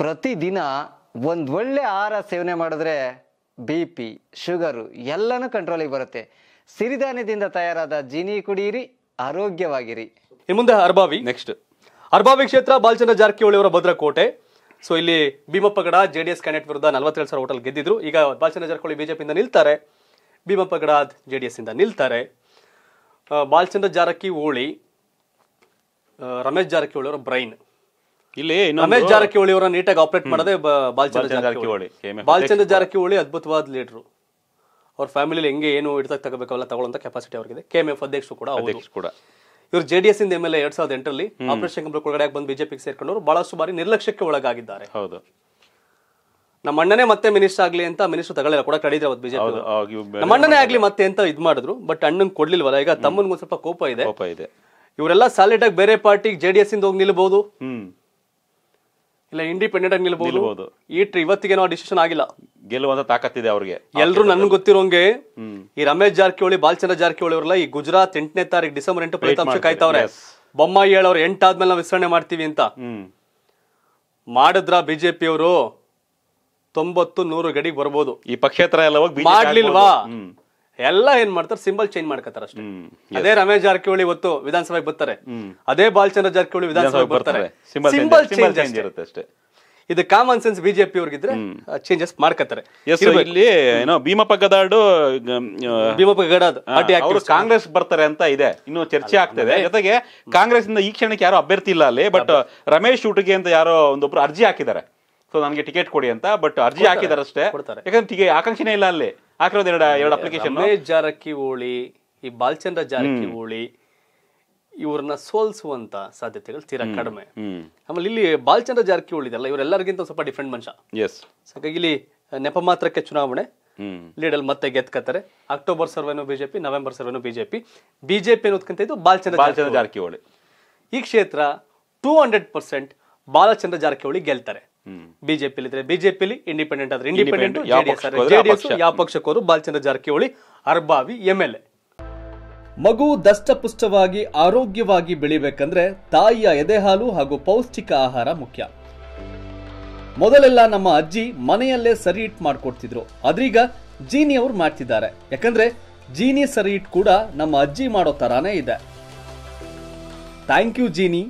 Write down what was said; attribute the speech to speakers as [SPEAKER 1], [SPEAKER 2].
[SPEAKER 1] ಪ್ರತಿದಿನ ಒಂದು ಒಳ್ಳೆ ಆಹಾರ ಸೇವನೆ ಮಾಡಿದ್ರೆ ಬಿ ಪಿ ಶುಗರು ಎಲ್ಲನೂ ಕಂಟ್ರೋಲಿಗೆ ಬರುತ್ತೆ ಸಿರಿಧಾನ್ಯದಿಂದ ತಯಾರಾದ ಜೀನಿ ಕುಡಿಯಿರಿ ಆರೋಗ್ಯವಾಗಿರಿ ಇನ್ನು ಮುಂದೆ ಅರ್ಬಾವಿ ನೆಕ್ಸ್ಟ್ ಅರ್ಬಾವಿ ಕ್ಷೇತ್ರ ಬಾಲಚಂದ್ರ ಜಾರಕಿಹೊಳಿ ಅವರ ಭದ್ರಕೋಟೆ ಸೊ ಇಲ್ಲಿ Bhimappagada J D S candidate ವಿರುದ್ಧ ನಲವತ್ತೇಳು ಸಾವಿರ ಹೋಟೆಲ್ ಗೆದ್ದಿದ್ರು ಈಗ ಬಾಲಚಂದ್ರ ಜಾರಕಿಹೊಳಿ ಬಿಜೆಪಿಯಿಂದ ನಿಲ್ತಾರೆ ಭೀಮಪ್ಪಗಡ ಜೆ ಡಿ ಎಸ್ ಇಂದ ನಿಲ್ತಾರೆ ಬಾಲಚಂದ್ರ ಜಾರಕಿಹೊಳಿ ರಮೇಶ್ ಜಾರಕಿಹೊಳಿ ಅವರ ಬ್ರೈನ್ ಇಲ್ಲಿ ರಮೇಶ್ ಜಾರಕಿಹೊಳಿ ಅವರ ನೀಟಾಗಿ ಆಪರೇಟ್ ಮಾಡದೆ ಬಾಲಚಂದ್ರ ಜಾರಕಿಹೊಳಿ ಬಾಲಚಂದ್ರ ಜಾರಕಿಹೊಳಿ ಅದ್ಭುತವಾದ ಲೀಡರ್ ಅವ್ರ ಫ್ಯಾಮಿಲಿಲಿ ಹೆಂಗೆ ಏನು ಹಿಡ್ದಾಗ ತಗೋಬೇಕು ತಗೊಳ್ಳೋ ಕೆಪಾಸಿಟಿ ಅವ್ರಿಗೆ ಕೆ ಎಂ ಎಫ್ ಅಧ್ಯಕ್ಷರು ಕೂಡ ಕೂಡ ಇವರು ಜೆ ಇಂದ ಎಮ್ ಎಲ್ ಎರಡ್ ಸಾವಿರದ ಎಂಟರಲ್ಲಿ ಆಪರೇಷನ್ ಒಳಗಡೆ ಬಂದು ಬಿಜೆಪಿಗೆ ಸೇರ್ಕೊಂಡವರು ಬಹಳಷ್ಟು ಬಾರಿ ನಿರ್ಲಕ್ಷ್ಯಕ್ಕೆ ಒಳಗಾಗಿದ್ದಾರೆ ಹೌದು ನಮ್ಮ ಅಣ್ಣನೇ ಮತ್ತೆ ಮಿನಿಸ್ಟರ್ ಆಗ್ಲಿ ಅಂತ ಮಿನಿಸ್ಟರ್ ತಗೊಳ್ಳಿಲ್ಲ ಕೂಡ ಕಡಿದ್ರೆ ಅವತ್ತು ಬಿಜೆಪಿ ನಮ್ಮ ಅಣ್ಣನೇ ಆಗ್ಲಿ ಮತ್ತೆ ಅಂತ ಇದ್ ಮಾಡಿದ್ರು ಬಟ್ ಅಣ್ಣನ್ ಕೊಡ್ಲಿಲ್ವಲ್ಲ ಈಗ ಒಂದು ಸ್ವಲ್ಪ ಕೋಪ ಇದೆ ಕೋಪ ಇವರೆಲ್ಲ ಸಾಲಿಡ್ ಆಗಿ ಬೇರೆ ಪಾರ್ಟಿಗೆ ಜೆಡಿಎಸ್ ಇಂದ ಹೋಗಿ ನಿಲ್ಬಹುದು ಇಲ್ಲ ಇಂಡಿಪೆಂಡೆಂಟ್ ಆಗಿ ನಿಲ್ಬಹುದು ಈ ಇವತ್ತಿಗೆ ನಾವು ಡಿಸಿಷನ್ ಆಗಿಲ್ಲ ಗೆಲ್ಲುವಂತ ತಾಕತ್ತಿದೆ ಅವ್ರಿಗೆ ಎಲ್ರು ನನ್ಗೆ ಗೊತ್ತಿರೋಂಗೆ ಈ ರಮೇಶ್ ಜಾರಕಿಹೊಳಿ ಬಾಲಚಂದ್ರ ಜಾರಕಿಹೊಳಿ ಅವರಲ್ಲ ಈ ಗುಜರಾತ್ ಎಂಟನೇ ತಾರೀಕು ಡಿಸೆಂಬರ್ ಎಂಟು ಫಲಿತಾಂಶ ಕಾಯ್ತಾವ್ರೆ ಬೊಮ್ಮಾಯಿ ಹೇಳೋರು ಎಂಟಾದ್ಮೇಲೆ ನಾವು ವಿಸ್ತರಣೆ ಮಾಡ್ತೀವಿ ಅಂತ ಮಾಡಿದ್ರ ಬಿಜೆಪಿ ಅವರು ತೊಂಬತ್ತು ನೂರು ಗಡಿಗೆ ಬರ್ಬೋದು ಈ ಪಕ್ಷೇತರ ಎಲ್ಲ ಮಾಡ್ಲಿಲ್ವಾ ಎಲ್ಲ ಏನ್ ಮಾಡ್ತಾರೆ ಸಿಂಬಲ್ ಚೇಂಜ್ ಮಾಡ್ಕತ್ತಾರೆ ಅಷ್ಟೇ ಅದೇ ರಮೇಶ್ ಜಾರಕಿಹೊಳಿ ಇವತ್ತು ವಿಧಾನಸಭೆಗೆ ಬರ್ತಾರೆ ಅದೇ ಬಾಲಚಂದ್ರ ಜಾರಕಿಹೊಳಿ ವಿಧಾನಸಭೆಗೆ ಬರ್ತಾರೆ ಸಿಂಬಲ್ ಚೇಂಜ್ ಇರುತ್ತೆ ಅಷ್ಟೇ ಇದು ಕಾಮನ್ ಸೆನ್ಸ್ ಬಿಜೆಪಿ ಅವ್ರಿಗಿದ್ರೆ ಚೇಂಜಸ್ ಮಾಡ್ಕತ್ತಾರೆ ಇಲ್ಲಿ ಏನೋ ಭೀಮಪ್ಪ ಗದಾಡು ಭೀಮಪ್ಪ ಗದಾಡ್ ಅವರು ಕಾಂಗ್ರೆಸ್ ಬರ್ತಾರೆ ಅಂತ ಇದೆ ಇನ್ನು ಚರ್ಚೆ ಆಗ್ತದೆ ಜೊತೆಗೆ ಕಾಂಗ್ರೆಸ್ ಇಂದ ಈ ಕ್ಷಣಕ್ಕೆ ಯಾರು ಅಭ್ಯರ್ಥಿ ಇಲ್ಲ ಅಲ್ಲಿ ಬಟ್ ರಮೇಶ್ ಊಟಿಗೆ ಅಂತ ಯಾರೋ ಒಂದೊಬ್ರು ಅರ್ಜಿ ಹಾಕಿದ್ದಾರೆ ಸೊ ನನಗೆ ಟಿಕೆಟ್ ಕೊಡಿ ಅಂತ ಬಟ್ ಅರ್ಜಿ ಹಾಕಿದಾರೆ ಅಷ್ಟೇ ಯಾಕಂದ್ರೆ ಆಕಾಂಕ್ಷೆನೇ ಇಲ್ಲ ಅಲ್ಲಿ ಹಾಕಿರೋದು ಎರಡು ಎರಡು ಅಪ್ಲಿಕೇಶನ್ ಜಾರಕಿಹೊಳಿ ಈ ಬಾಲ್ಚಂದ್ರ ಜಾರಕಿಹೊಳಿ ಇವ್ರನ್ನ ಸೋಲ್ಸುವಂತ ಸಾಧ್ಯತೆಗಳು ತೀರಾ ಕಡಿಮೆ ಆಮೇಲೆ ಇಲ್ಲಿ ಬಾಲಚಂದ್ರ ಜಾರಕಿಹೊಳಿ ಇದೆಲ್ಲ ಇವರೆಲ್ಲರಿಗಿಂತ ಸ್ವಲ್ಪ ಡಿಫ್ರೆಂಟ್ ಮನುಷ್ಯ ಎಸ್ ಹಾಗಾಗಿ ಇಲ್ಲಿ ನೆಪ ಮಾತ್ರಕ್ಕೆ ಚುನಾವಣೆ ಲೀಡಲ್ ಮತ್ತೆ ಗೆದ್ಕತ್ತಾರೆ ಅಕ್ಟೋಬರ್ ಸರ್ವೇನು ಬಿಜೆಪಿ ನವೆಂಬರ್ ಸರ್ವೇನು ಬಿಜೆಪಿ ಬಿಜೆಪಿ ಅನ್ನೋದ್ಕಂತ ಇದು ಬಾಲಚಂದ್ರ ಜಾರಕಿಹೊಳಿ ಈ ಕ್ಷೇತ್ರ two hundred percent Balachandra Jarkiholi ಗೆಲ್ತಾರೆ ಬಿಜೆಪಿಲಿ ಇದ್ರೆ ಬಿಜೆಪಿಲಿ ಇಂಡಿಪೆಂಡೆಂಟ್ ಆದ್ರೆ ಇಂಡಿಪೆಂಡೆಂಟ್ ಜೆಡಿಎಸ್ ಯಾವ ಪಕ್ಷಕ್ಕೋರು ಬಾಲಚಂದ್ರ ಜಾರಕಿಹೊಳಿ ಅರ್ಬಾವಿ ಎಂಎಲ್ಎ ಮಗು ದಷ್ಟಪುಷ್ಟವಾಗಿ ಆರೋಗ್ಯವಾಗಿ ಬೆಳಿಬೇಕಂದ್ರೆ ತಾಯಿಯ ಎದೆಹಾಲು ಹಾಗೂ ಪೌಷ್ಟಿಕ ಆಹಾರ ಮುಖ್ಯ ಮೊದಲೆಲ್ಲ ನಮ್ಮ ಅಜ್ಜಿ ಮನೆಯಲ್ಲೇ ಸರಿ ಇಟ್ ಮಾಡ್ಕೊಡ್ತಿದ್ರು ಅದ್ರೀಗ ಜೀನಿ ಅವ್ರು ಮಾಡ್ತಿದ್ದಾರೆ ಯಾಕಂದ್ರೆ ಜೀನಿ ಸರಿ ಇಟ್ ಕೂಡ ನಮ್ಮ ಅಜ್ಜಿ ಮಾಡೋ ತರಾನೇ ಇದೆ ಥ್ಯಾಂಕ್ ಯು ಜೀನಿ